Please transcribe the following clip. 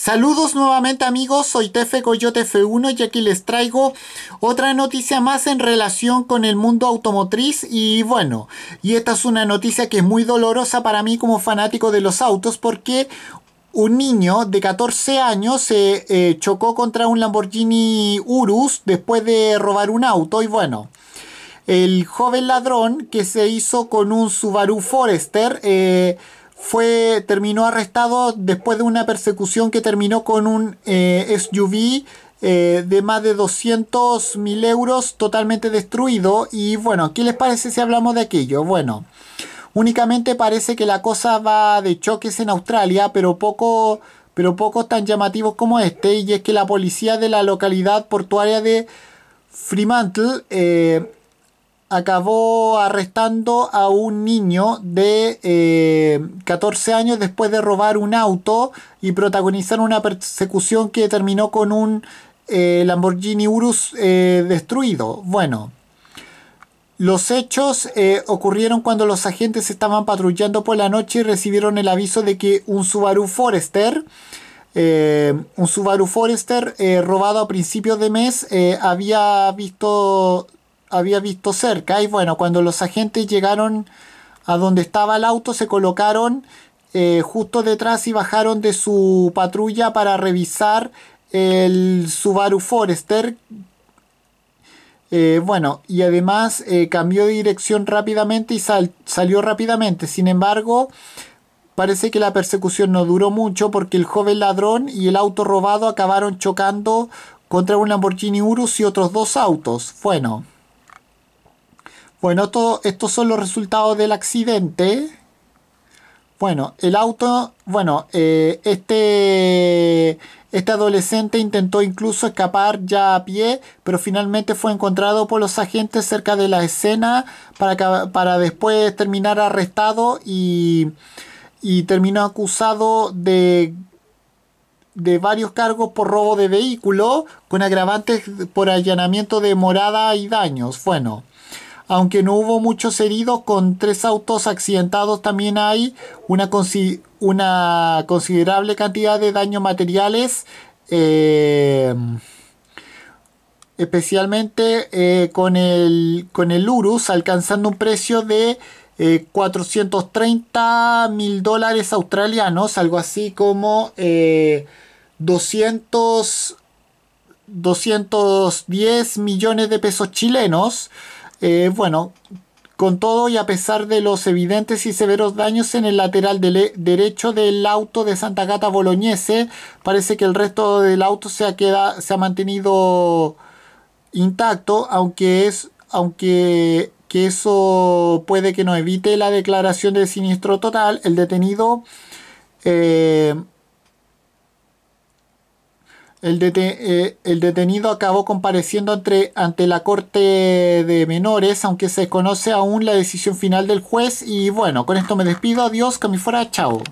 Saludos nuevamente amigos, soy Tefe Coyote F1 y aquí les traigo otra noticia más en relación con el mundo automotriz y bueno, y esta es una noticia que es muy dolorosa para mí como fanático de los autos porque un niño de 14 años se eh, chocó contra un Lamborghini Urus después de robar un auto y bueno, el joven ladrón que se hizo con un Subaru Forester eh, fue, terminó arrestado después de una persecución que terminó con un eh, SUV eh, de más de 200 mil euros totalmente destruido. Y bueno, ¿qué les parece si hablamos de aquello? Bueno, únicamente parece que la cosa va de choques en Australia, pero poco pero pocos tan llamativos como este, y es que la policía de la localidad portuaria de Fremantle eh, acabó arrestando a un niño de 14 eh, años después de robar un auto y protagonizar una persecución que terminó con un eh, Lamborghini Urus eh, destruido. Bueno, los hechos ocurrieron cuando los agentes estaban patrullando por la noche y recibieron el aviso de que un Subaru Forester un Subaru Forester robado a principios de mes había visto había visto cerca. Y bueno, cuando los agentes llegaron a donde estaba el auto, se colocaron eh, justo detrás y bajaron de su patrulla para revisar el Subaru Forester. Eh, bueno, y además eh, cambió de dirección rápidamente y salió rápidamente. Sin embargo, parece que la persecución no duró mucho porque el joven ladrón y el auto robado acabaron chocando contra un Lamborghini Urus y otros dos autos. Bueno. Bueno, estos son los resultados del accidente. Bueno, el auto, bueno, eh, este, este adolescente intentó incluso escapar ya a pie, pero finalmente fue encontrado por los agentes cerca de la escena para, para después terminar arrestado y, y terminó acusado de de varios cargos por robo de vehículo con agravantes por allanamiento de morada y daños. Bueno, aunque no hubo muchos heridos, con tres autos accidentados también hay una, considerable cantidad de daños materiales. Eh, especialmente eh, con, el, con el Urus, alcanzando un precio de 430 eh, mil dólares australianos, algo así como 200, 210 millones de pesos chilenos. Eh, bueno, con todo y a pesar de los evidentes y severos daños en el lateral derecho del auto de Santa Gata Boloñese, parece que el resto del auto se ha, queda, se ha mantenido intacto, aunque es aunque que eso puede que no evite la declaración de siniestro total, el detenido eh, el, eh, el, detenido acabó compareciendo entre, ante la Corte de Menores, aunque se conoce aún la decisión final del juez. Y bueno, con esto me despido. Adiós, que me fuera. Chao.